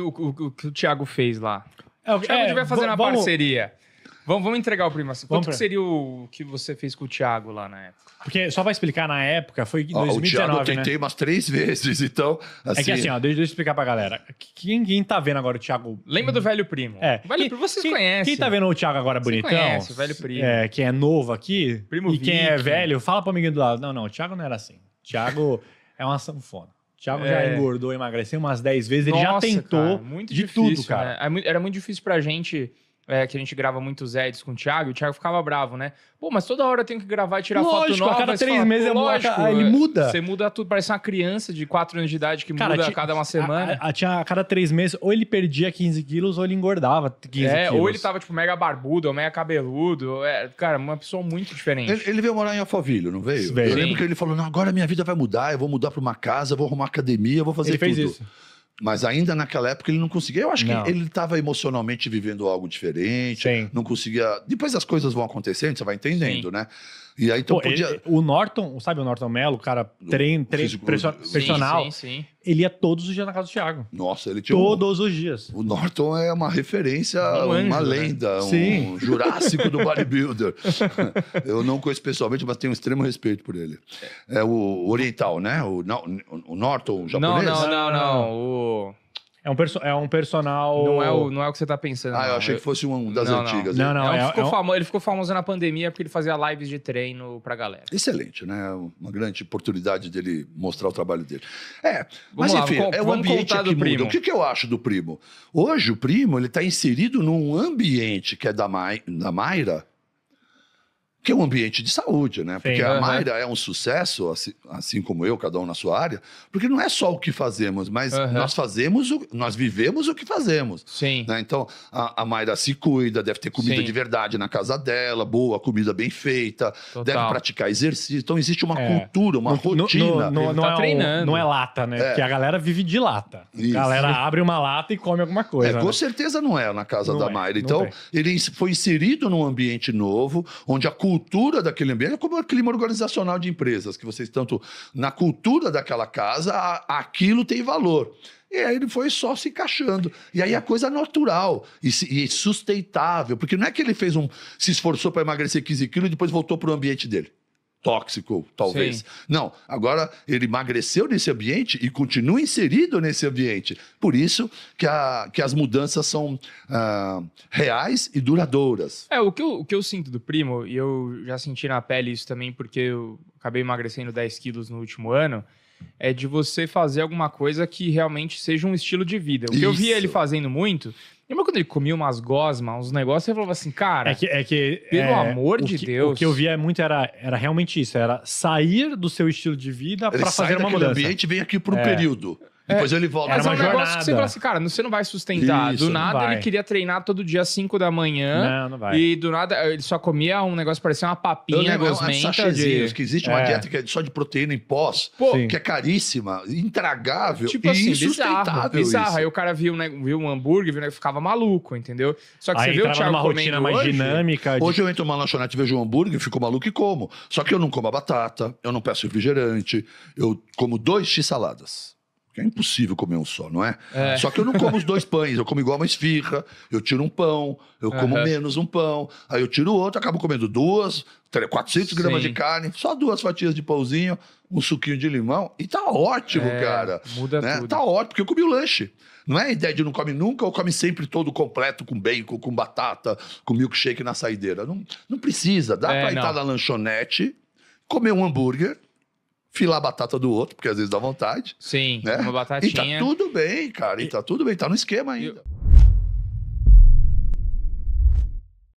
o, o, o que o Thiago fez lá. É, o Thiago é, vai fazer na parceria. Vamos, vamos entregar o primo assim. Quanto pra... seria o que você fez com o Thiago lá na época? Porque, só vai explicar, na época, foi em ó, O Thiago eu né? tentei né? umas três vezes, então... Assim... É que assim, assim, ó, deixa, deixa eu explicar pra galera. Quem, quem tá vendo agora o Thiago... Lembra do Velho Primo. É. O velho Primo vocês quem, conhecem. Quem tá vendo o Thiago agora Você bonitão... conhece o Velho Primo. É, quem é novo aqui... Primo e quem Vicky. é velho, fala pro amiguinho do lado. Não, não, o Thiago não era assim. O Thiago é uma sanfona. Thiago é. já engordou, emagreceu umas 10 vezes, Nossa, ele já tentou cara, de difícil, tudo, cara. Né? É era muito difícil pra gente é, que a gente grava muitos Eds com o Thiago, o Thiago ficava bravo, né? Pô, mas toda hora eu tenho que gravar e tirar lógico, foto nova. a cada três meses é lógico, a, é ah, ele muda. Você muda tudo, parece uma criança de quatro anos de idade que Cara, muda a cada uma semana. A, a, a, cada três meses, ou ele perdia 15 quilos, ou ele engordava 15 é, quilos. Ou ele tava, tipo, mega barbudo, ou mega cabeludo. É, cara, uma pessoa muito diferente. Ele, ele veio morar em Alphaville, não veio? Eu lembro que ele falou, não, agora minha vida vai mudar, eu vou mudar pra uma casa, vou arrumar academia, vou fazer ele tudo. Ele fez isso. Mas ainda naquela época ele não conseguia. Eu acho não. que ele estava emocionalmente vivendo algo diferente. Sim. Não conseguia. Depois as coisas vão acontecendo, você vai entendendo, Sim. né? E aí então Pô, podia. Ele, o Norton, sabe o Norton Mello, cara, treino, treino, person, personal. Sim, sim, sim. Ele ia todos os dias na casa do Thiago. Nossa, ele tinha. Todos um... os dias. O Norton é uma referência, um anjo, uma né? lenda, né? um jurássico do bodybuilder. Eu não conheço pessoalmente, mas tenho um extremo respeito por ele. É o oriental, né? O, não, o Norton, o japonês? Não, não, não, não. O... É um, perso é um personal. Não é, o, não é o que você tá pensando. Ah, não. eu achei que fosse um das não, antigas. Não, não. não é, é ficou é um... Ele ficou famoso na pandemia porque ele fazia lives de treino pra galera. Excelente, né? Uma grande oportunidade dele mostrar o trabalho dele. É, vamos mas lá, enfim, é o ambiente que primo. O que, que eu acho do primo? Hoje o primo ele tá inserido num ambiente que é da, Mai... da Mayra que é um ambiente de saúde, né? Porque a Mayra é um sucesso, assim, assim, como eu, cada um na sua área, porque não é só o que fazemos, mas nós fazemos, o, nós vivemos o que fazemos. Sim. Né? Então, a, a Mayra se cuida, deve ter comida Sim. de verdade na casa dela, boa, comida bem feita, Total. deve praticar exercício. Então, existe uma é. cultura, uma no, rotina. No, no, não, tá é treinando. não é lata, né? É. Porque a galera vive de lata. Isso. A galera abre uma lata e come alguma coisa. É, Com né? certeza não é na casa não da é, Mayra. Então, ele foi inserido num ambiente novo, onde a cultura cultura daquele ambiente, como o clima organizacional de empresas, que vocês tanto. Na cultura daquela casa, aquilo tem valor. E aí ele foi só se encaixando. E aí a coisa natural e, e sustentável, porque não é que ele fez um. se esforçou para emagrecer 15 quilos e depois voltou para o ambiente dele tóxico, talvez. Sim. Não, agora ele emagreceu nesse ambiente e continua inserido nesse ambiente. Por isso que, a, que as mudanças são ah, reais e duradouras. É, o que, eu, o que eu sinto do primo, e eu já senti na pele isso também, porque eu acabei emagrecendo 10 quilos no último ano, é de você fazer alguma coisa que realmente seja um estilo de vida. O que isso. eu via ele fazendo muito Lembra quando ele comia umas gosmas, uns negócios, e falava assim, cara, é que, é que, pelo é, amor de que, Deus. O que eu via muito era, era realmente isso, era sair do seu estilo de vida para fazer uma mudança. ambiente vem aqui por um é. período. Depois ele volta. Mas é um jornada. negócio que você fala assim, cara, você não vai sustentar. Isso, do nada ele queria treinar todo dia às 5 da manhã. Não, não vai. E do nada ele só comia um negócio parecia uma papinha gosmenta. De... Que existe é. uma é. dieta que é só de proteína em pós, Pô, que é caríssima, intragável tipo e assim, insustentável. Bizarro, bizarro. Aí o cara viu, né, viu um hambúrguer, viu, né, ficava maluco, entendeu? Só que Aí você viu o Thiago uma rotina mais hoje, dinâmica. De... Hoje eu entro numa lanchonete, vejo um hambúrguer, fico maluco e como. Só que eu não como a batata, eu não peço refrigerante, eu como dois x saladas é impossível comer um só, não é? é? Só que eu não como os dois pães, eu como igual uma esfirra, eu tiro um pão, eu como uhum. menos um pão, aí eu tiro outro, acabo comendo duas, 400 gramas de carne, só duas fatias de pãozinho, um suquinho de limão, e tá ótimo, é, cara. Muda né? tudo. Tá ótimo, porque eu comi o lanche. Não é a ideia de não comer nunca ou come sempre todo completo, com bacon, com batata, com milkshake na saideira. Não, não precisa, dá é, pra entrar tá na lanchonete, comer um hambúrguer, filar a batata do outro, porque às vezes dá vontade. Sim, né? uma batatinha. E tá tudo bem, cara. E tá tudo bem, tá no esquema ainda. Eu...